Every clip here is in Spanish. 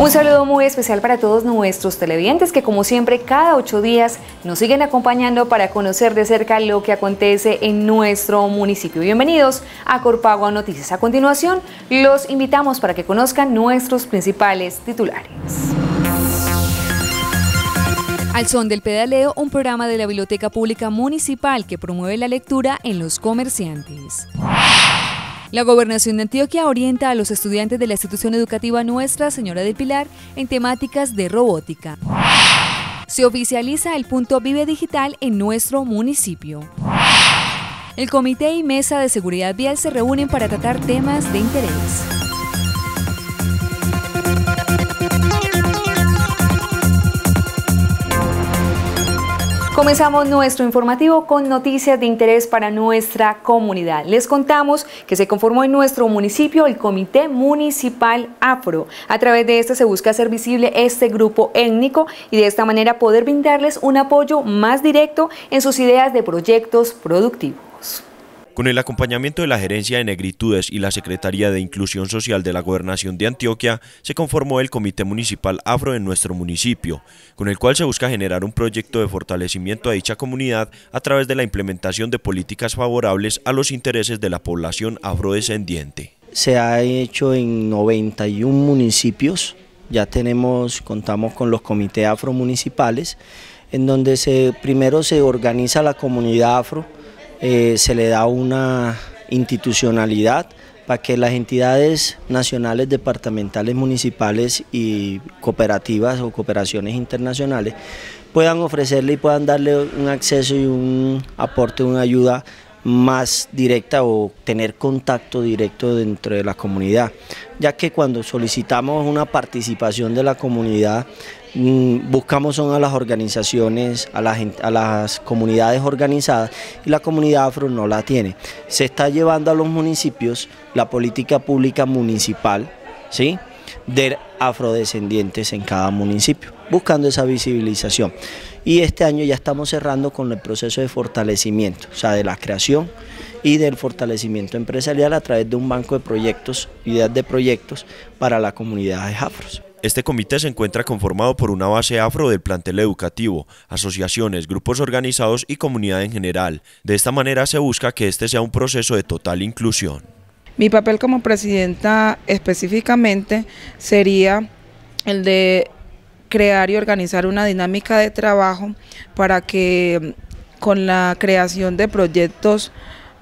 Un saludo muy especial para todos nuestros televidentes que como siempre cada ocho días nos siguen acompañando para conocer de cerca lo que acontece en nuestro municipio. Bienvenidos a Corpagua Noticias. A continuación los invitamos para que conozcan nuestros principales titulares. Al son del pedaleo, un programa de la Biblioteca Pública Municipal que promueve la lectura en los comerciantes. La Gobernación de Antioquia orienta a los estudiantes de la institución educativa Nuestra Señora del Pilar en temáticas de robótica. Se oficializa el punto Vive Digital en nuestro municipio. El Comité y Mesa de Seguridad Vial se reúnen para tratar temas de interés. Comenzamos nuestro informativo con noticias de interés para nuestra comunidad. Les contamos que se conformó en nuestro municipio el Comité Municipal Afro. A través de este se busca hacer visible este grupo étnico y de esta manera poder brindarles un apoyo más directo en sus ideas de proyectos productivos. Con el acompañamiento de la Gerencia de Negritudes y la Secretaría de Inclusión Social de la Gobernación de Antioquia, se conformó el Comité Municipal Afro en nuestro municipio, con el cual se busca generar un proyecto de fortalecimiento a dicha comunidad a través de la implementación de políticas favorables a los intereses de la población afrodescendiente. Se ha hecho en 91 municipios, ya tenemos, contamos con los comités Municipales, en donde primero se organiza la comunidad afro, eh, se le da una institucionalidad para que las entidades nacionales, departamentales, municipales y cooperativas o cooperaciones internacionales puedan ofrecerle y puedan darle un acceso y un aporte, una ayuda más directa o tener contacto directo dentro de la comunidad, ya que cuando solicitamos una participación de la comunidad Mm, buscamos son a las organizaciones, a, las comunidades organizadas y la comunidad afro no la tiene. Se está llevando a los municipios la política pública municipal, ¿sí? de afrodescendientes en cada municipio, buscando esa visibilización. Y este año ya estamos cerrando con el proceso de fortalecimiento, o sea, de la creación y del fortalecimiento empresarial a través de un banco de proyectos, ideas de proyectos para la comunidad de afros. Este comité se encuentra conformado por una base afro del plantel educativo, asociaciones, grupos organizados y comunidad en general. De esta manera se busca que este sea un proceso de total inclusión. Mi papel como presidenta específicamente sería el de crear y organizar una dinámica de trabajo para que con la creación de proyectos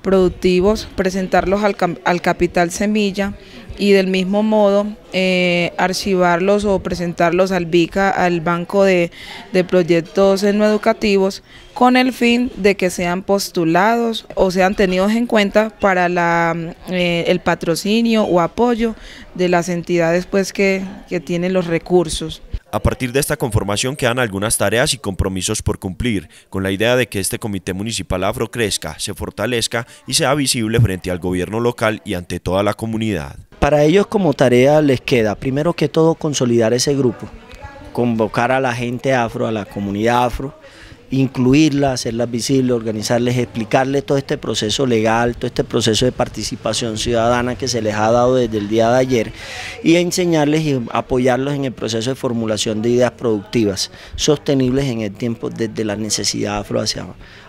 productivos, presentarlos al, capital semilla y del mismo modo eh, archivarlos o presentarlos al BICA, al Banco de, de Proyectos no Educativos, con el fin de que sean postulados o sean tenidos en cuenta para la, eh, el patrocinio o apoyo de las entidades pues, que, que tienen los recursos. A partir de esta conformación quedan algunas tareas y compromisos por cumplir, con la idea de que este Comité Municipal Afro crezca, se fortalezca y sea visible frente al gobierno local y ante toda la comunidad. Para ellos como tarea les queda, primero que todo, consolidar ese grupo, convocar a la gente afro, a la comunidad afro, incluirla, hacerla visible, organizarles, explicarles todo este proceso legal, todo este proceso de participación ciudadana que se les ha dado desde el día de ayer y enseñarles y apoyarlos en el proceso de formulación de ideas productivas, sostenibles en el tiempo desde la necesidad afro hacia,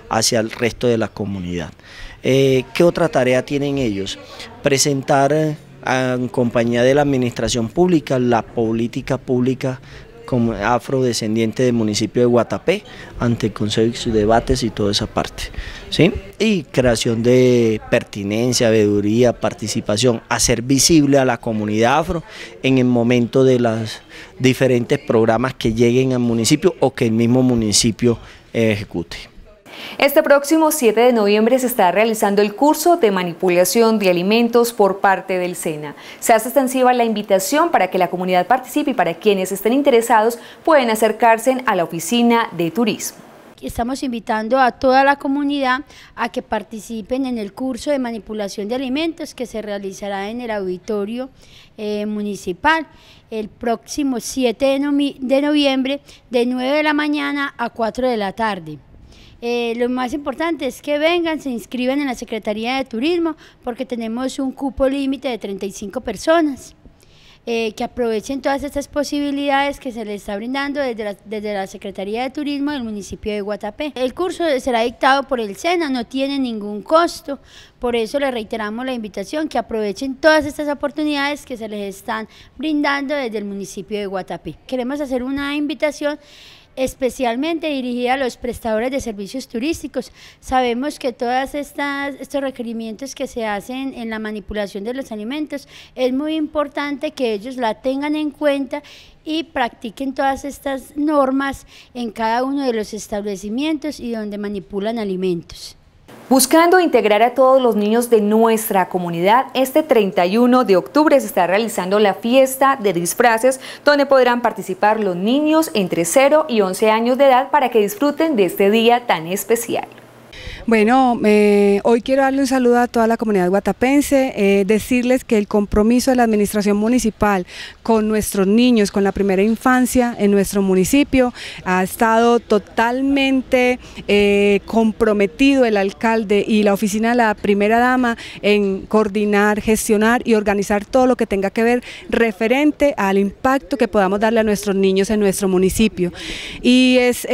hacia el resto de la comunidad. Eh, ¿Qué otra tarea tienen ellos? Presentar eh, en compañía de la administración pública, la política pública como afrodescendiente del municipio de Guatapé, ante el Consejo y sus debates y toda esa parte. Y creación de pertinencia, veeduría, participación, hacer visible a la comunidad afro en el momento de los diferentes programas que lleguen al municipio o que el mismo municipio ejecute. Este próximo 7 de noviembre se está realizando el curso de manipulación de alimentos por parte del SENA. Se hace extensiva la invitación para que la comunidad participe y para quienes estén interesados pueden acercarse a la oficina de turismo estamos invitando a toda la comunidad a que participen en el curso de manipulación de alimentos que se realizará en el auditorio eh, municipal el próximo 7 de noviembre de 9 de la mañana a 4 de la tarde. Eh, lo más importante es que vengan, se inscriban en la Secretaría de Turismo porque tenemos un cupo límite de 35 personas. Eh, que aprovechen todas estas posibilidades que se les está brindando desde la, desde la Secretaría de Turismo del municipio de Guatapé. El curso será dictado por el SENA, no tiene ningún costo, por eso le reiteramos la invitación que aprovechen todas estas oportunidades que se les están brindando desde el municipio de Guatapé. Queremos hacer una invitación especialmente dirigida a los prestadores de servicios turísticos. Sabemos que todos estos requerimientos que se hacen en la manipulación de los alimentos, es muy importante que ellos la tengan en cuenta y practiquen todas estas normas en cada uno de los establecimientos y donde manipulan alimentos. Buscando integrar a todos los niños de nuestra comunidad, este 31 de octubre se está realizando la fiesta de disfraces donde podrán participar los niños entre 0 y 11 años de edad para que disfruten de este día tan especial. Bueno, eh, hoy quiero darle un saludo a toda la comunidad guatapense, eh, decirles que el compromiso de la administración municipal con nuestros niños, con la primera infancia en nuestro municipio, ha estado totalmente eh, comprometido el alcalde y la oficina de la primera dama en coordinar, gestionar y organizar todo lo que tenga que ver referente al impacto que podamos darle a nuestros niños en nuestro municipio. Y es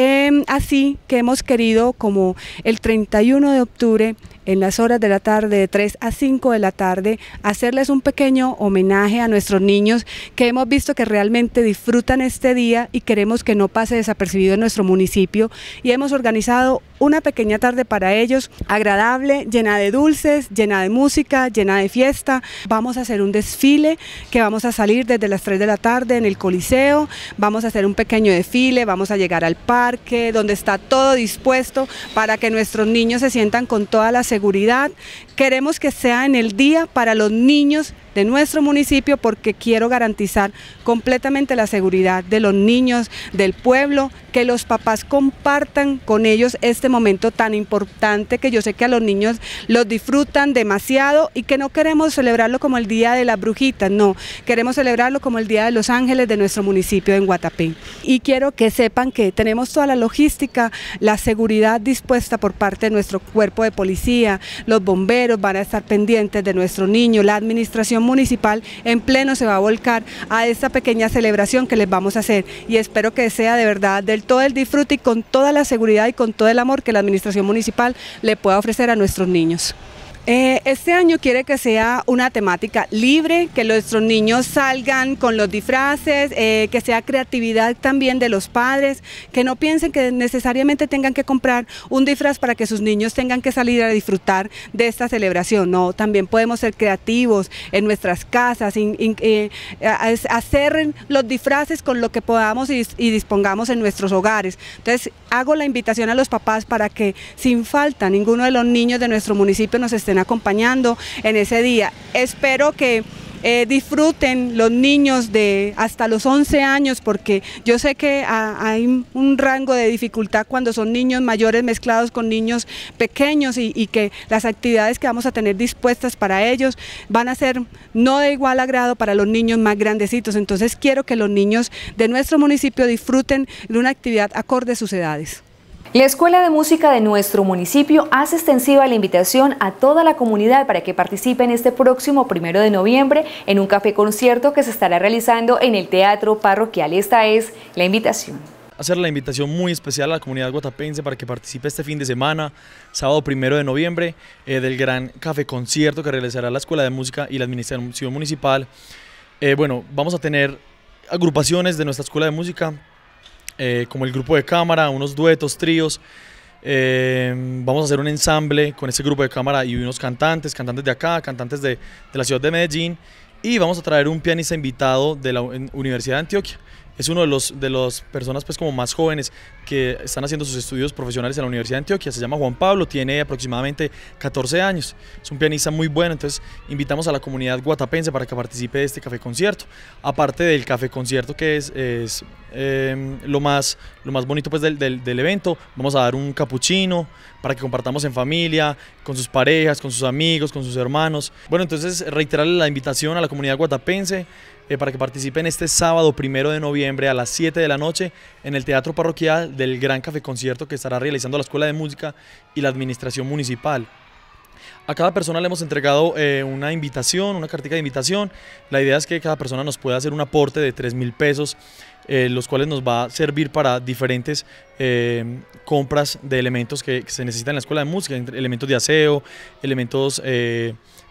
así que hemos querido como el 30 de octubre en las horas de la tarde, de 3 a 5 de la tarde, hacerles un pequeño homenaje a nuestros niños que hemos visto que realmente disfrutan este día y queremos que no pase desapercibido en nuestro municipio y hemos organizado una pequeña tarde para ellos, agradable, llena de dulces, llena de música, llena de fiesta. Vamos a hacer un desfile que vamos a salir desde las 3 de la tarde en el Coliseo, vamos a hacer un pequeño desfile, vamos a llegar al parque donde está todo dispuesto para que nuestros niños se sientan con toda la seguridad. Queremos que sea en el día para los niños de nuestro municipio porque quiero garantizar completamente la seguridad de los niños, del pueblo, que los papás compartan con ellos este momento tan importante que yo sé que a los niños los disfrutan demasiado y que no queremos celebrarlo como el Día de la brujita no, queremos celebrarlo como el Día de los Ángeles de nuestro municipio en Guatapé. Y quiero que sepan que tenemos toda la logística, la seguridad dispuesta por parte de nuestro cuerpo de policía, los bomberos van a estar pendientes de nuestro niño, la administración municipal en pleno se va a volcar a esta pequeña celebración que les vamos a hacer y espero que sea de verdad del todo el disfrute y con toda la seguridad y con todo el amor que la administración municipal le pueda ofrecer a nuestros niños. Eh, este año quiere que sea una temática libre, que nuestros niños salgan con los disfraces, eh, que sea creatividad también de los padres, que no piensen que necesariamente tengan que comprar un disfraz para que sus niños tengan que salir a disfrutar de esta celebración. No, también podemos ser creativos en nuestras casas, eh, hacer los disfraces con lo que podamos y, y dispongamos en nuestros hogares. Entonces hago la invitación a los papás para que sin falta ninguno de los niños de nuestro municipio nos estén acompañando en ese día. Espero que... Eh, disfruten los niños de hasta los 11 años, porque yo sé que hay un rango de dificultad cuando son niños mayores mezclados con niños pequeños y, y, que las actividades que vamos a tener dispuestas para ellos van a ser no de igual agrado para los niños más grandecitos. Entonces quiero que los niños de nuestro municipio disfruten de una actividad acorde a sus edades. La Escuela de Música de nuestro municipio hace extensiva la invitación a toda la comunidad para que participe en este próximo primero de noviembre en un café concierto que se estará realizando en el Teatro Parroquial. Esta es la invitación. Hacer la invitación muy especial a la comunidad guatapense para que participe este fin de semana, sábado primero de noviembre, eh, del gran café concierto que realizará la Escuela de Música y la Administración Municipal. Eh, bueno, vamos a tener agrupaciones de nuestra Escuela de Música, eh, como el grupo de cámara, unos duetos, tríos. Eh, vamos a hacer un ensamble con ese grupo de cámara y unos cantantes, cantantes de acá, cantantes de, de la ciudad de Medellín. Y vamos a traer un pianista invitado de la Universidad de Antioquia. Es uno de los de las personas pues como más jóvenes que están haciendo sus estudios profesionales en la Universidad de Antioquia. Se llama Juan Pablo, tiene aproximadamente 14 años. Es un pianista muy bueno, entonces invitamos a la comunidad guatapense para que participe de este café concierto. Aparte del café concierto, que es, es em, lo, más, lo más bonito pues, del, del, evento, vamos a dar un capuchino para que compartamos en familia, con sus parejas, con sus amigos, con sus hermanos. Bueno, entonces reiterarle la invitación a la comunidad guatapense eh, para que participen este sábado primero de noviembre a las 7 de la noche en el Teatro Parroquial del, gran café concierto que estará realizando la Escuela de Música y la Administración Municipal. A cada persona le hemos entregado eh, una invitación, una cartica de invitación. La idea es que cada persona nos pueda hacer un aporte de 3 mil pesos, eh, los cuales nos va a servir para diferentes eh, compras de elementos que, que, se necesitan en la escuela de música, elementos de aseo, elementos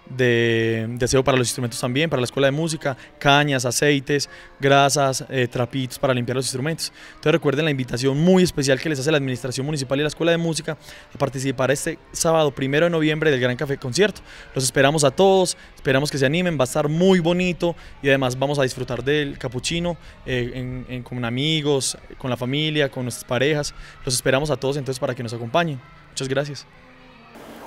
de, deseo para los instrumentos también, para la escuela de música, cañas, aceites, grasas, eh, trapitos para limpiar los instrumentos. Entonces recuerden la invitación muy especial que les hace la Administración Municipal y la Escuela de Música a participar este sábado primero de noviembre del Gran Café Concierto. Los esperamos a todos, esperamos que se animen, va a estar muy bonito y además vamos a disfrutar del capuchino eh, con amigos, con la familia, con nuestras parejas. Los esperamos a todos entonces para que nos acompañen. Muchas gracias.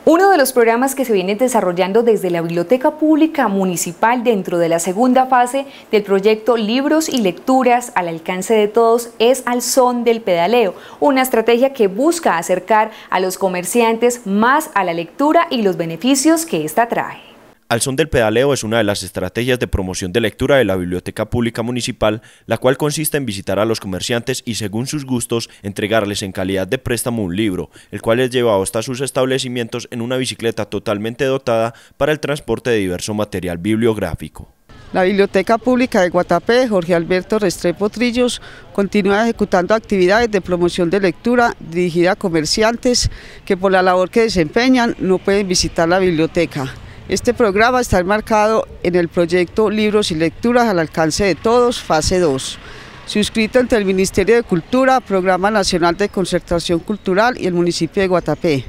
Uno de los programas que se viene desarrollando desde la Biblioteca Pública Municipal dentro de la segunda fase del proyecto Libros y Lecturas al alcance de todos es Al Son del Pedaleo, una estrategia que busca acercar a los comerciantes más a la lectura y los beneficios que ésta trae. Al son del pedaleo es una de las estrategias de promoción de lectura de la Biblioteca Pública Municipal, la cual consiste en visitar a los comerciantes y según sus gustos entregarles en calidad de préstamo un libro, el cual es llevado hasta sus establecimientos en una bicicleta totalmente dotada para el transporte de diverso material bibliográfico. La Biblioteca Pública de Guatapé, Jorge Alberto Restrepo Trillos, continúa ejecutando actividades de promoción de lectura dirigida a comerciantes que por la labor que desempeñan no pueden visitar la biblioteca. Este programa está enmarcado en el proyecto Libros y Lecturas al alcance de todos, fase 2, suscrito entre el Ministerio de Cultura, Programa Nacional de Concertación Cultural y el municipio de Guatapé.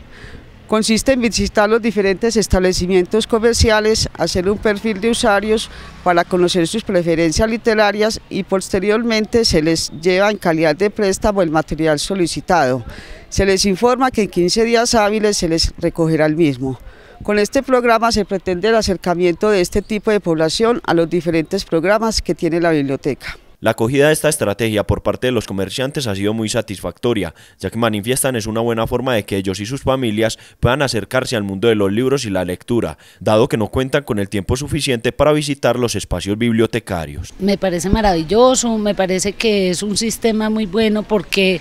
Consiste en visitar los diferentes establecimientos comerciales, hacer un perfil de usuarios para conocer sus preferencias literarias y posteriormente se les lleva en calidad de préstamo el material solicitado. Se les informa que en 15 días hábiles se les recogerá el mismo. Con este programa se pretende el acercamiento de este tipo de población a los diferentes programas que tiene la biblioteca. La acogida de esta estrategia por parte de los comerciantes ha sido muy satisfactoria, ya que manifiestan es una buena forma de que ellos y sus familias puedan acercarse al mundo de los libros y la lectura, dado que no cuentan con el tiempo suficiente para visitar los espacios bibliotecarios. Me parece maravilloso, me parece que es un sistema muy bueno porque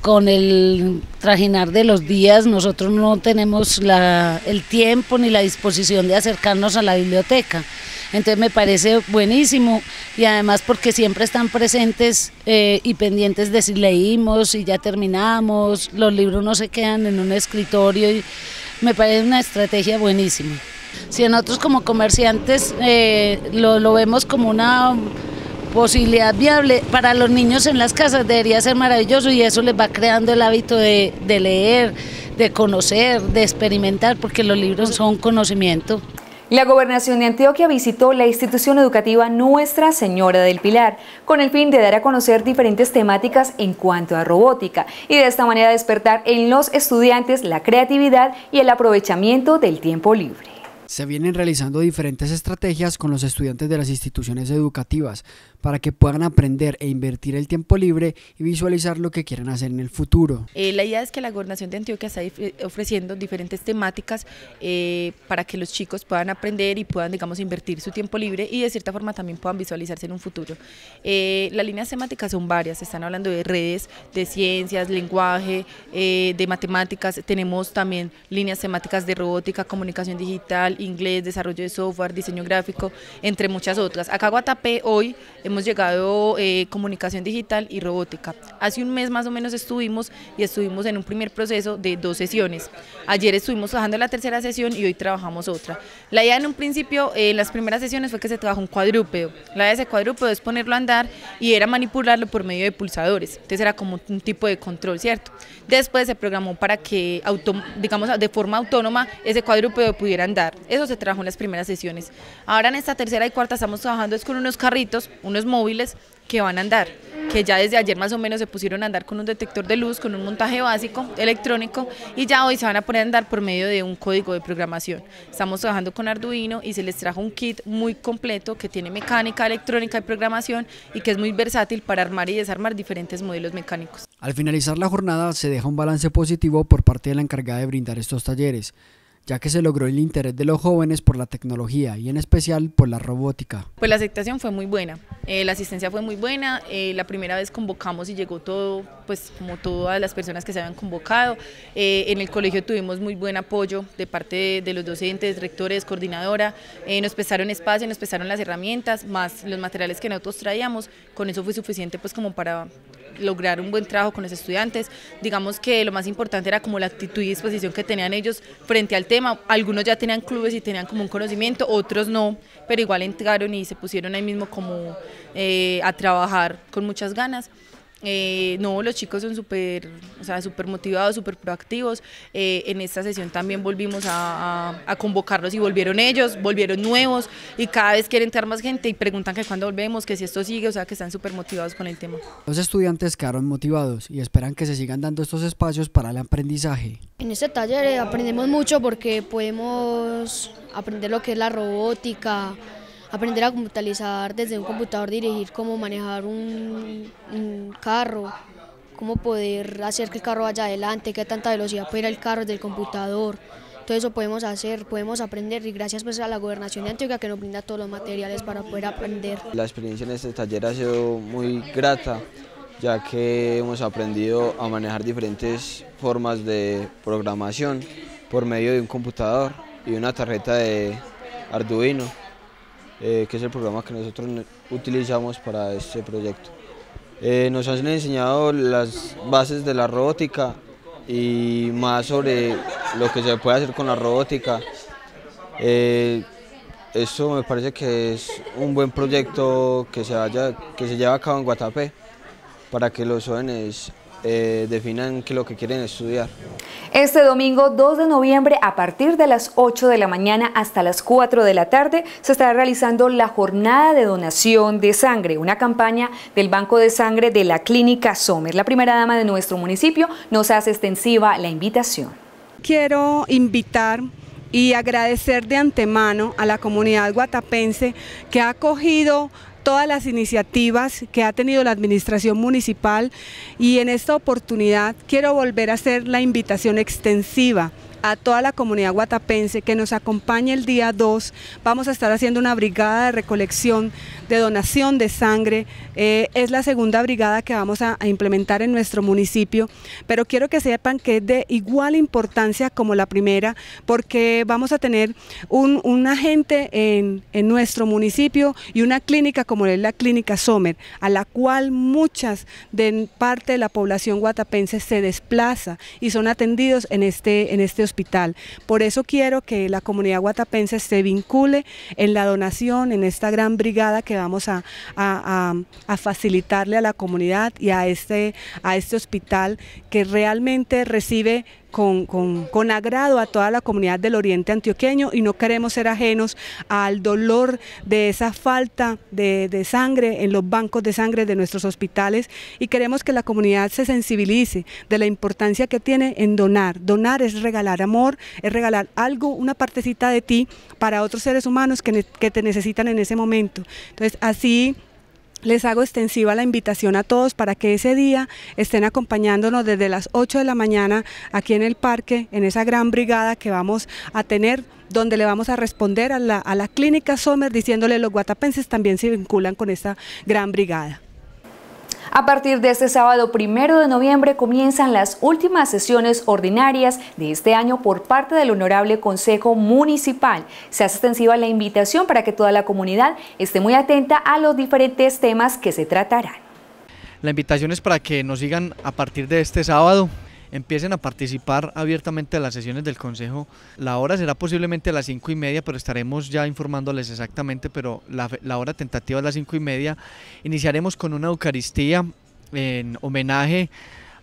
con el trajinar de los días nosotros no tenemos el tiempo ni la disposición de acercarnos a la biblioteca. Entonces me parece buenísimo y además porque siempre están presentes eh, y pendientes de si leímos, si ya terminamos, los libros no se quedan en un escritorio y me parece una estrategia buenísima. Si nosotros como comerciantes eh, lo, vemos como una posibilidad viable para los niños en las casas debería ser maravilloso y eso les va creando el hábito de leer, de conocer, de experimentar, porque los libros son conocimiento. La Gobernación de Antioquia visitó la institución educativa Nuestra Señora del Pilar con el fin de dar a conocer diferentes temáticas en cuanto a robótica y de esta manera despertar en los estudiantes la creatividad y el aprovechamiento del tiempo libre. Se vienen realizando diferentes estrategias con los estudiantes de las instituciones educativas para que puedan aprender e invertir el tiempo libre y visualizar lo que quieren hacer en el futuro. Eh, la idea es que la gobernación de Antioquia está eh, ofreciendo diferentes temáticas eh, para que los chicos puedan aprender y puedan, digamos, invertir su tiempo libre y de cierta forma también puedan visualizarse en un futuro. las líneas temáticas son varias, están hablando de redes, de ciencias, lenguaje, de matemáticas, tenemos también líneas temáticas de robótica, comunicación digital, inglés, desarrollo de software, diseño gráfico, entre muchas otras. Acá Guatapé hoy hemos llegado eh, comunicación digital y robótica. Hace un mes más o menos estuvimos y estuvimos en un primer proceso de dos sesiones. Ayer estuvimos trabajando la tercera sesión y hoy trabajamos otra. La idea en un principio, eh, en las primeras sesiones fue que se trabajó un cuadrúpedo. La idea de ese cuadrúpedo es ponerlo a andar y era manipularlo por medio de pulsadores. Entonces era como un tipo de control, ¿cierto? Después se programó para que, auto digamos, de forma autónoma ese cuadrúpedo pudiera andar. Eso se trabajó en las primeras sesiones. Ahora en esta tercera y cuarta estamos trabajando es con unos carritos, unos móviles que van a andar, que ya desde ayer más o menos se pusieron a andar con un detector de luz, con un montaje básico electrónico y ya hoy se van a poner a andar por medio de un código de programación. Estamos trabajando con Arduino y se les trajo un kit muy completo que tiene mecánica, electrónica y programación y que es muy versátil para armar y desarmar diferentes modelos mecánicos. Al finalizar la jornada se deja un balance positivo por parte de la encargada de brindar estos talleres ya que se logró el interés de los jóvenes por la tecnología y en especial por la robótica. Pues la aceptación fue muy buena, eh, la asistencia fue muy buena, eh, la primera vez convocamos y llegó todo, pues como todas las personas que se habían convocado, eh, en el colegio tuvimos muy buen apoyo de parte de, de los docentes, rectores, coordinadora, nos prestaron espacio, nos prestaron las herramientas, más los materiales que nosotros traíamos, con eso fue suficiente pues como para lograr un buen trabajo con los estudiantes. Digamos que lo más importante era como la actitud y disposición que tenían ellos frente al tema. Algunos ya tenían clubes y tenían como un conocimiento, otros no, pero igual entraron y se pusieron ahí mismo como eh, a trabajar con muchas ganas. Eh, no, los chicos son súper o sea, super motivados, súper proactivos. Eh, en esta sesión también volvimos a, convocarlos y volvieron ellos, volvieron nuevos y cada vez quieren entrar más gente y preguntan que cuándo volvemos, que si esto sigue, o sea que están súper motivados con el tema. Los estudiantes quedaron motivados y esperan que se sigan dando estos espacios para el aprendizaje. En este taller eh, aprendemos mucho porque podemos aprender lo que es la robótica, aprender a computarizar desde un computador, dirigir cómo manejar un, carro, cómo poder hacer que el carro vaya adelante, qué tanta velocidad puede ir el carro desde el computador. Todo eso podemos hacer, podemos aprender y gracias pues a la gobernación de Antioquia que nos brinda todos los materiales para poder aprender. La experiencia en este taller ha sido muy grata ya que hemos aprendido a manejar diferentes formas de programación por medio de un computador y una tarjeta de Arduino. Eh, que es el programa que nosotros utilizamos para este proyecto. Eh, nos han enseñado las bases de la robótica y más sobre lo que se puede hacer con la robótica. Eh, esto me parece que es un buen proyecto que se, que se lleva a cabo en Guatapé para que los jóvenes eh, definan qué lo que quieren estudiar. Este domingo 2 de noviembre a partir de las 8 de la mañana hasta las 4 de la tarde se estará realizando la jornada de donación de sangre, una campaña del Banco de Sangre de la Clínica somer La primera dama de nuestro municipio nos hace extensiva la invitación. Quiero invitar y agradecer de antemano a la comunidad guatapense que ha acogido todas las iniciativas que ha tenido la administración municipal y en esta oportunidad quiero volver a hacer la invitación extensiva a toda la comunidad guatapense que nos acompañe el día 2. Vamos a estar haciendo una brigada de recolección, de donación de sangre. Eh, es la segunda brigada que vamos a, implementar en nuestro municipio, pero quiero que sepan que es de igual importancia como la primera, porque vamos a tener un, agente en, nuestro municipio y una clínica como es la clínica Sommer, a la cual muchas de parte de la población guatapense se desplaza y son atendidos en este, en este hospital por eso quiero que la comunidad guatapense se vincule en la donación, en esta gran brigada que vamos a, facilitarle a la comunidad y a este, a este hospital que realmente recibe con, agrado a toda la comunidad del oriente antioqueño y no queremos ser ajenos al dolor de esa falta de, sangre en los bancos de sangre de nuestros hospitales y queremos que la comunidad se sensibilice de la importancia que tiene en donar. Donar es regalar amor, es regalar algo, una partecita de ti para otros seres humanos que, que te necesitan en ese momento. Entonces así les hago extensiva la invitación a todos para que ese día estén acompañándonos desde las 8 de la mañana aquí en el parque, en esa gran brigada que vamos a tener, donde le vamos a responder a la, clínica Sommer diciéndole los guatapenses también se vinculan con esta gran brigada. A partir de este sábado primero de noviembre comienzan las últimas sesiones ordinarias de este año por parte del Honorable Consejo Municipal. Se hace extensiva la invitación para que toda la comunidad esté muy atenta a los diferentes temas que se tratarán. La invitación es para que nos sigan a partir de este sábado empiecen a participar abiertamente de las sesiones del Consejo. La hora será posiblemente a las cinco y media, pero estaremos ya informándoles exactamente, pero la, hora tentativa es las cinco y media. Iniciaremos con una Eucaristía en homenaje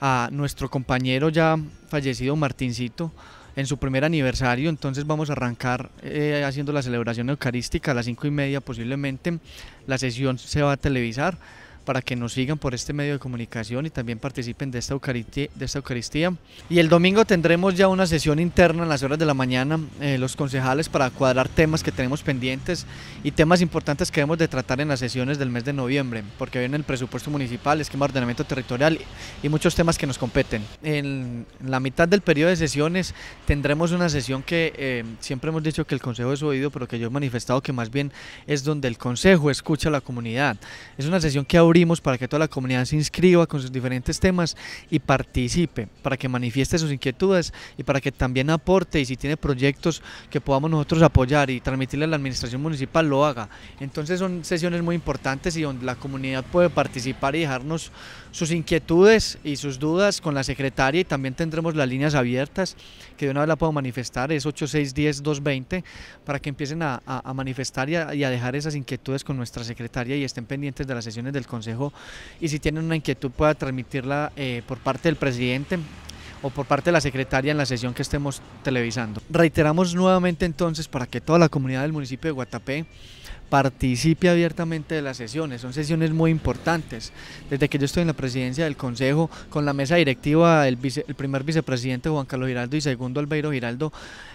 a nuestro compañero ya fallecido Martincito en su primer aniversario, entonces vamos a arrancar eh, haciendo la celebración eucarística a las cinco y media posiblemente, la sesión se va a televisar para que nos sigan por este medio de comunicación y también participen de esta Eucaristía. De esta Eucaristía. Y el domingo tendremos ya una sesión interna en las horas de la mañana, eh, los concejales, para cuadrar temas que tenemos pendientes y temas importantes que debemos de tratar en las sesiones del mes de noviembre, porque viene el presupuesto municipal, esquema de ordenamiento territorial y muchos temas que nos competen. En la mitad del periodo de sesiones tendremos una sesión que eh, siempre hemos dicho que el Consejo es oído, pero que yo he manifestado que más bien es donde el Consejo escucha a la comunidad. Es una sesión que abre para que toda la comunidad se inscriba con sus diferentes temas y participe, para que manifieste sus inquietudes y para que también aporte y si tiene proyectos que podamos nosotros apoyar y transmitirle a la administración municipal, lo haga. Entonces son sesiones muy importantes y donde la comunidad puede participar y dejarnos sus inquietudes y sus dudas con la secretaria y también tendremos las líneas abiertas que de una vez la puedo manifestar, es 8610-220, para que empiecen a, manifestar y a dejar esas inquietudes con nuestra secretaria y estén pendientes de las sesiones del Consejo y si tienen una inquietud pueda transmitirla eh, por parte del presidente o por parte de la secretaria en la sesión que estemos televisando. Reiteramos nuevamente entonces para que toda la comunidad del municipio de Guatapé participe abiertamente de las sesiones. Son sesiones muy importantes. Desde que yo estoy en la presidencia del Consejo, con la mesa directiva, el, primer vicepresidente Juan Carlos Giraldo y segundo Albeiro Giraldo,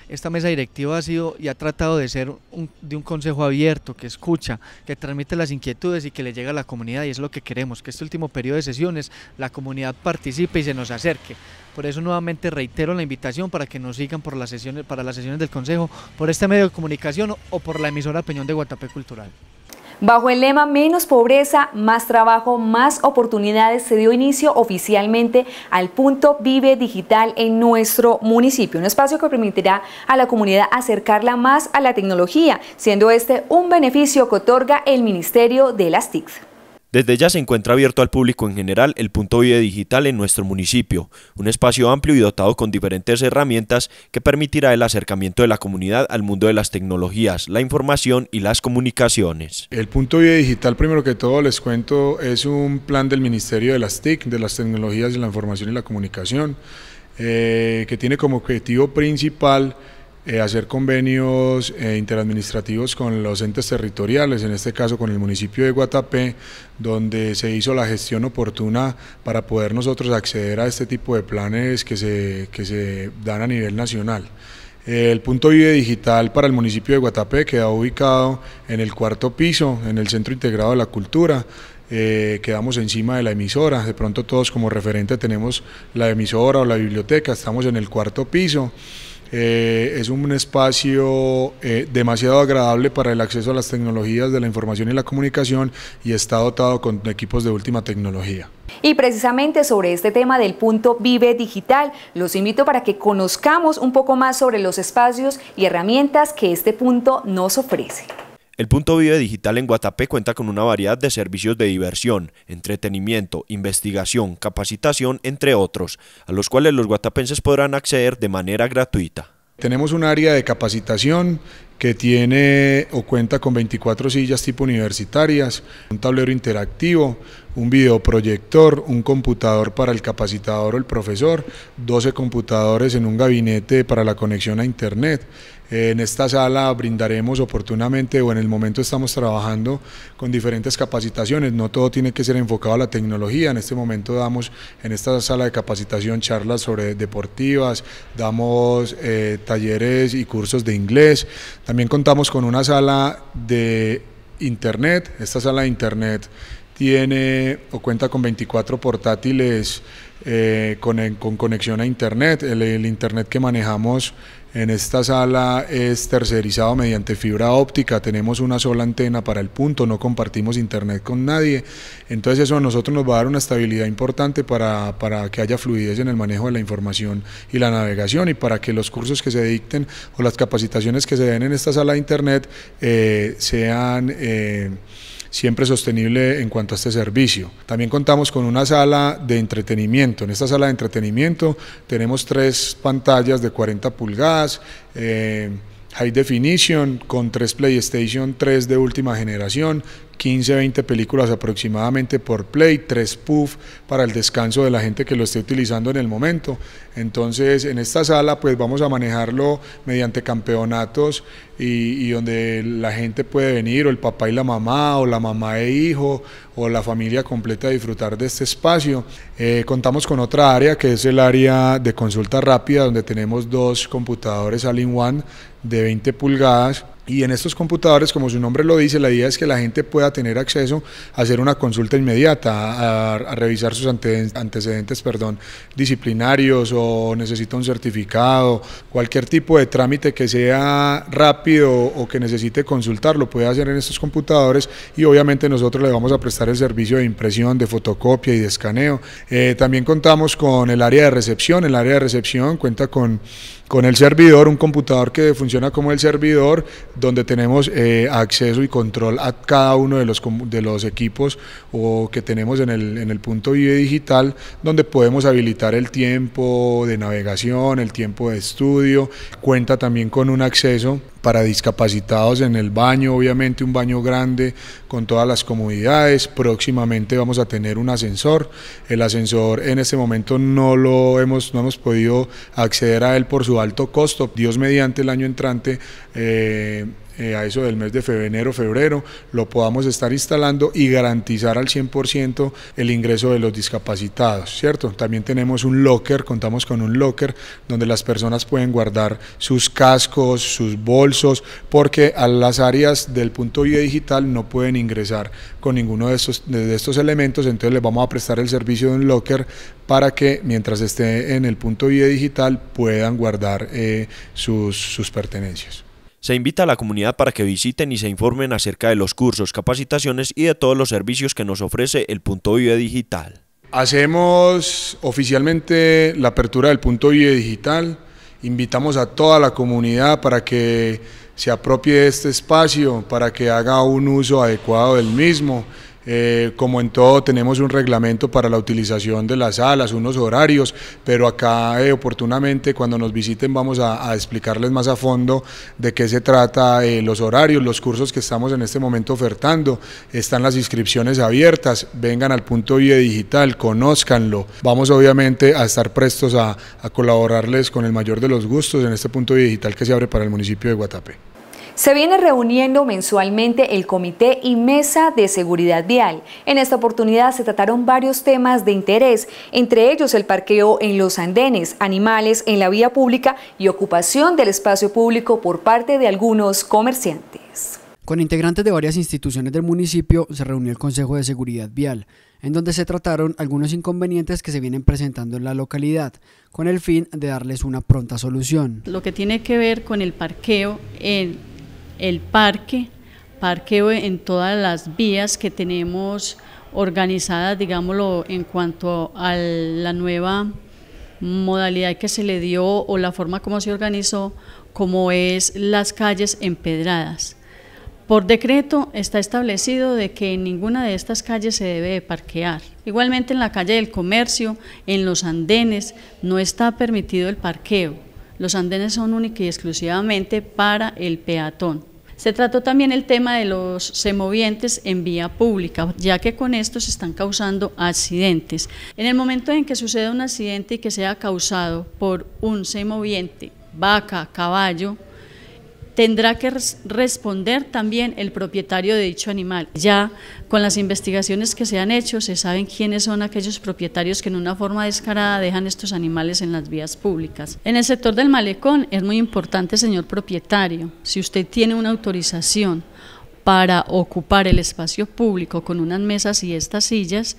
esta mesa directiva ha sido y ha tratado de ser de un consejo abierto, que escucha, que transmite las inquietudes y que le llega a la comunidad y es lo que queremos, que este último periodo de sesiones la comunidad participe y se nos acerque. Por eso nuevamente reitero la invitación para que nos sigan por las sesiones, para las sesiones del Consejo, por este medio de comunicación o por la emisora Peñón de Guatapé Bajo el lema Menos pobreza, más trabajo, más oportunidades, se dio inicio oficialmente al punto Vive Digital en nuestro municipio, un espacio que permitirá a la comunidad acercarla más a la tecnología, siendo este un beneficio que otorga el Ministerio de las TIC. Desde ya se encuentra abierto al público en general el punto Vive Digital en nuestro municipio, un espacio amplio y dotado con diferentes herramientas que permitirá el acercamiento de la comunidad al mundo de las tecnologías, la información y las comunicaciones. El punto Vive Digital, primero que todo, les cuento, es un plan del Ministerio de las TIC, de las tecnologías de la información y la comunicación, eh, que tiene como objetivo principal eh, hacer convenios eh, interadministrativos con los entes territoriales, en este caso con el municipio de Guatapé, donde se hizo la gestión oportuna para poder nosotros acceder a este tipo de planes que se, se dan a nivel nacional. El punto Vive Digital para el municipio de Guatapé queda ubicado en el cuarto piso, en el Centro Integrado de la Cultura. Eh, quedamos encima de la emisora, de pronto todos como referente tenemos la emisora o la biblioteca, estamos en el cuarto piso. Eh, es un espacio eh, demasiado agradable para el acceso a las tecnologías de la información y la comunicación y está dotado con equipos de última tecnología. Y precisamente sobre este tema del punto Vive Digital, los invito para que conozcamos un poco más sobre los espacios y herramientas que este punto nos ofrece. El Punto Vive Digital en Guatapé cuenta con una variedad de servicios de diversión, entretenimiento, investigación, capacitación, entre otros, a los cuales los guatapenses podrán acceder de manera gratuita. Tenemos un área de capacitación que tiene o cuenta con 24 sillas tipo universitarias, un tablero interactivo, un videoproyector, un computador para el capacitador o el profesor, 12 computadores en un gabinete para la conexión a Internet. En esta sala brindaremos oportunamente o en el momento estamos trabajando con diferentes capacitaciones. No todo tiene que ser enfocado a la tecnología. En este momento damos en esta sala de capacitación charlas sobre deportivas, damos eh, talleres y cursos de inglés. También contamos con una sala de internet. Esta sala de internet tiene o cuenta con 24 portátiles eh, con, conexión a Internet. El, Internet que manejamos en esta sala es tercerizado mediante fibra óptica. Tenemos una sola antena para el punto, no compartimos Internet con nadie. Entonces eso a nosotros nos va a dar una estabilidad importante para, que haya fluidez en el manejo de la información y la navegación y para que los cursos que se dicten o las capacitaciones que se den en esta sala de Internet eh, sean... Eh, siempre sostenible en cuanto a este servicio. También contamos con una sala de entretenimiento. En esta sala de entretenimiento tenemos tres pantallas de 40 pulgadas. Eh, High Definition con tres PlayStation 3 de última generación, 15-20 películas aproximadamente por play, 3 puff para el descanso de la gente que lo esté utilizando en el momento. Entonces, en esta sala pues vamos a manejarlo mediante campeonatos y, donde la gente puede venir o el papá y la mamá o la mamá e hijo o la familia completa a disfrutar de este espacio. Eh, contamos con otra área que es el área de consulta rápida donde tenemos dos computadores all-in-one de 20 pulgadas y en estos computadores, como su nombre lo dice, la idea es que la gente pueda tener acceso a hacer una consulta inmediata, a, revisar sus antecedentes, perdón, disciplinarios o necesita un certificado, cualquier tipo de trámite que sea rápido o que necesite consultar, lo puede hacer en estos computadores y obviamente nosotros le vamos a prestar el servicio de impresión, de fotocopia y de escaneo. Eh, también contamos con el área de recepción, el área de recepción cuenta con, con el servidor, un computador que funciona como el servidor, donde tenemos eh, acceso y control a cada uno de los, de los equipos o que tenemos en el, en el punto Vive Digital, donde podemos habilitar el tiempo de navegación, el tiempo de estudio. Cuenta también con un acceso para discapacitados en el baño, obviamente un baño grande con todas las comodidades. Próximamente vamos a tener un ascensor. El ascensor en este momento no lo hemos, no hemos podido acceder a él por su alto costo. Dios mediante el año entrante eh, eh, a eso del mes de febrero, febrero, lo podamos estar instalando y garantizar al 100% el ingreso de los discapacitados, ¿cierto? También tenemos un locker, contamos con un locker donde las personas pueden guardar sus cascos, sus bolsos, porque a las áreas del punto de digital no pueden ingresar con ninguno de estos, de estos elementos, entonces les vamos a prestar el servicio de un locker para que mientras esté en el punto de digital puedan guardar eh, sus, sus pertenencias. Se invita a la comunidad para que visiten y se informen acerca de los cursos, capacitaciones y de todos los servicios que nos ofrece el Punto Vive Digital. Hacemos oficialmente la apertura del Punto Vive Digital. Invitamos a toda la comunidad para que se apropie de este espacio, para que haga un uso adecuado del mismo eh, como en todo, tenemos un reglamento para la utilización de las salas, unos horarios, pero acá eh, oportunamente cuando nos visiten vamos a, explicarles más a fondo de qué se trata, eh, los horarios, los cursos que estamos en este momento ofertando. Están las inscripciones abiertas, vengan al punto vista Digital, conózcanlo. Vamos obviamente a estar prestos a, colaborarles con el mayor de los gustos en este punto Digital que se abre para el municipio de Guatapé. Se viene reuniendo mensualmente el Comité y Mesa de Seguridad Vial. En esta oportunidad se trataron varios temas de interés, entre ellos el parqueo en los andenes, animales en la vía pública y ocupación del espacio público por parte de algunos comerciantes. Con integrantes de varias instituciones del municipio se reunió el Consejo de Seguridad Vial, en donde se trataron algunos inconvenientes que se vienen presentando en la localidad, con el fin de darles una pronta solución. Lo que tiene que ver con el parqueo en el parque, parqueo en todas las vías que tenemos organizadas, digámoslo, en cuanto a la nueva modalidad que se le dio o la forma como se organizó, como es las calles empedradas. Por decreto está establecido de que en ninguna de estas calles se debe parquear. Igualmente en la calle del comercio, en los andenes, no está permitido el parqueo. Los andenes son únicamente y exclusivamente para el peatón. Se trató también el tema de los semovientes en vía pública, ya que con esto se están causando accidentes. En el momento en que suceda un accidente y que sea causado por un semoviente, vaca, caballo, tendrá que responder también el propietario de dicho animal. Ya con las investigaciones que se han hecho se saben quiénes son aquellos propietarios que en una forma descarada dejan estos animales en las vías públicas. En el sector del malecón es muy importante, señor propietario, si usted tiene una autorización para ocupar el espacio público con unas mesas y estas sillas,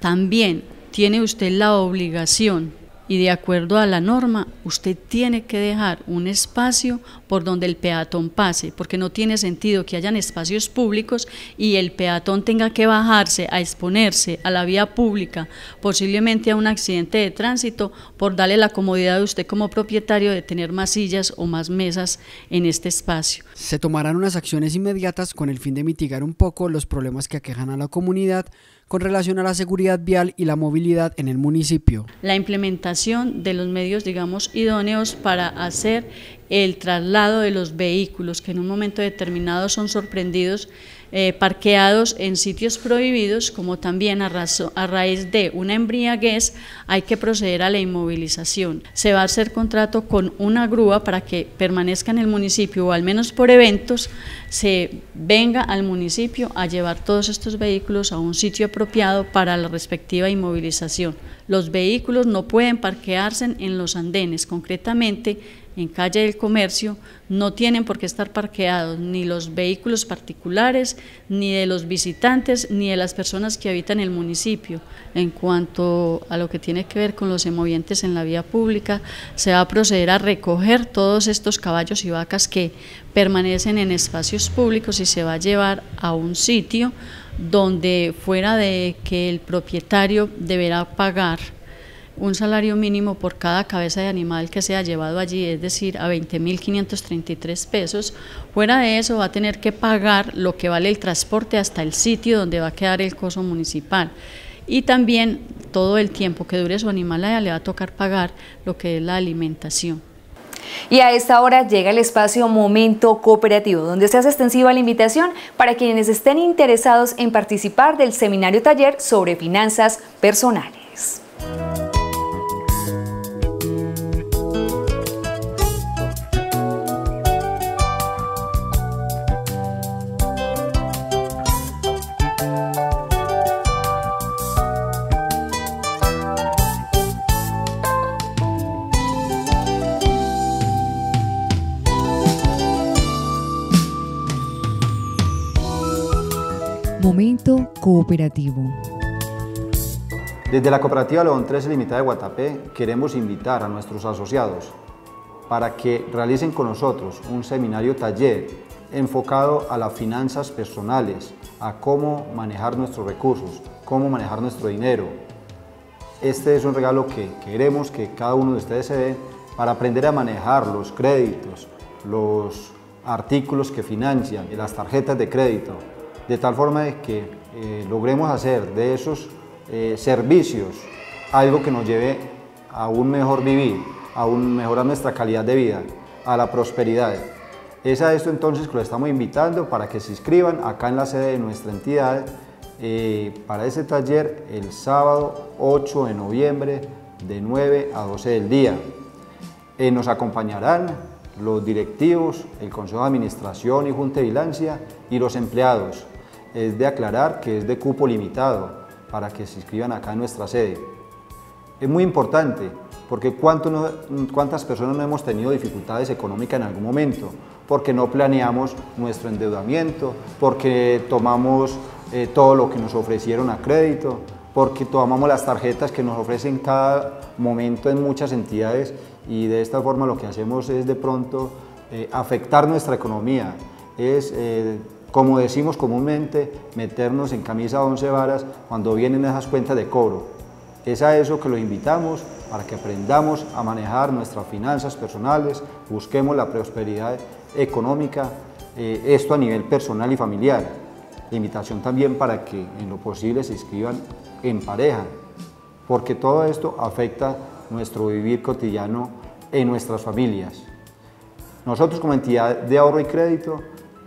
también tiene usted la obligación y de acuerdo a la norma, usted tiene que dejar un espacio por donde el peatón pase, porque no tiene sentido que hayan espacios públicos y el peatón tenga que bajarse a exponerse a la vía pública, posiblemente a un accidente de tránsito, por darle la comodidad de usted como propietario de tener más sillas o más mesas en este espacio. Se tomarán unas acciones inmediatas con el fin de mitigar un poco los problemas que aquejan a la comunidad con relación a la seguridad vial y la movilidad en el municipio. La implementación de los medios, digamos, idóneos para hacer el traslado de los vehículos que en un momento determinado son sorprendidos eh, parqueados en sitios prohibidos, como también a, a raíz de una embriaguez hay que proceder a la inmovilización. Se va a hacer contrato con una grúa para que permanezca en el municipio o al menos por eventos se venga al municipio a llevar todos estos vehículos a un sitio apropiado para la respectiva inmovilización. Los vehículos no pueden parquearse en los andenes, concretamente en calle del comercio, no tienen por qué estar parqueados ni los vehículos particulares, ni de los visitantes, ni de las personas que habitan el municipio. En cuanto a lo que tiene que ver con los emovientes en la vía pública, se va a proceder a recoger todos estos caballos y vacas que permanecen en espacios públicos y se va a llevar a un sitio donde fuera de que el propietario deberá pagar un salario mínimo por cada cabeza de animal que sea llevado allí, es decir, a 20.533 pesos. Fuera de eso, va a tener que pagar lo que vale el transporte hasta el sitio donde va a quedar el coso municipal. Y también todo el tiempo que dure su animal allá le va a tocar pagar lo que es la alimentación. Y a esta hora llega el espacio Momento Cooperativo, donde se hace extensiva la invitación para quienes estén interesados en participar del seminario taller sobre finanzas personales. cooperativo. Desde la Cooperativa León 13 Limitada de Guatapé queremos invitar a nuestros asociados para que realicen con nosotros un seminario taller enfocado a las finanzas personales, a cómo manejar nuestros recursos, cómo manejar nuestro dinero. Este es un regalo que queremos que cada uno de ustedes se dé para aprender a manejar los créditos, los artículos que financian, y las tarjetas de crédito, de tal forma de que eh, logremos hacer de esos eh, servicios algo que nos lleve a un mejor vivir, a un, mejorar nuestra calidad de vida, a la prosperidad. Es a esto entonces que lo estamos invitando para que se inscriban acá en la sede de nuestra entidad eh, para ese taller el sábado 8 de noviembre de 9 a 12 del día. nos acompañarán los directivos, el Consejo de Administración y Junta de Vigilancia y los empleados es de aclarar que es de cupo limitado para que se inscriban acá en nuestra sede. Es muy importante porque cuántas personas no hemos tenido dificultades económicas en algún momento, porque no planeamos nuestro endeudamiento, porque tomamos eh, todo lo que nos ofrecieron a crédito, porque tomamos las tarjetas que nos ofrecen cada momento en muchas entidades y de esta forma lo que hacemos es de pronto eh, afectar nuestra economía, es eh, como decimos comúnmente, meternos en camisa 11 varas cuando vienen esas cuentas de cobro. Es a eso que los invitamos para que aprendamos a manejar nuestras finanzas personales, busquemos la prosperidad económica, eh, esto a nivel personal y familiar. invitación también para que en lo posible se inscriban en pareja, porque todo esto afecta nuestro vivir cotidiano en nuestras familias. Nosotros como entidad de ahorro y crédito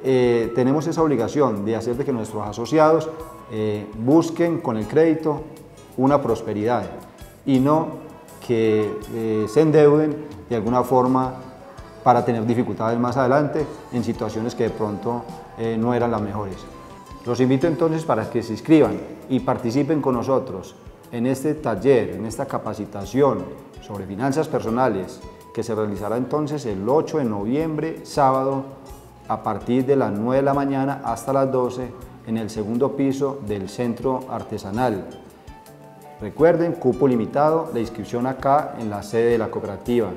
eh, tenemos esa obligación de hacer de que nuestros asociados eh, busquen con el crédito una prosperidad y no que eh, se endeuden de alguna forma para tener dificultades más adelante en situaciones que de pronto no eran las mejores. Los invito entonces para que se inscriban y participen con nosotros en este taller, en esta capacitación sobre finanzas personales que se realizará entonces el 8 de noviembre, sábado a partir de las 9 de la mañana hasta las 12 en el segundo piso del centro artesanal. Recuerden, cupo limitado, la inscripción acá en la sede de la cooperativa.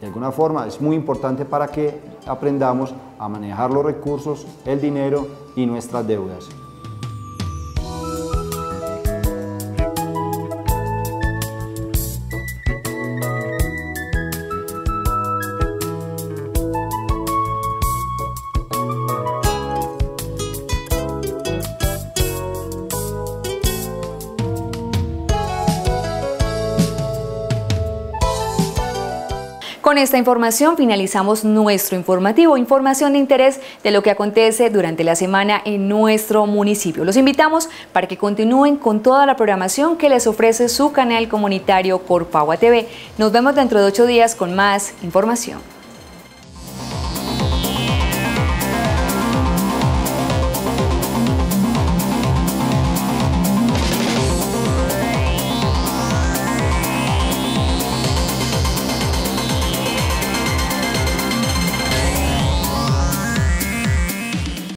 De alguna forma es muy importante para que aprendamos a manejar los recursos, el dinero y nuestras deudas. Con esta información finalizamos nuestro informativo, información de interés de lo que acontece durante la semana en nuestro municipio. Los invitamos para que continúen con toda la programación que les ofrece su canal comunitario Corpagua TV. Nos vemos dentro de ocho días con más información.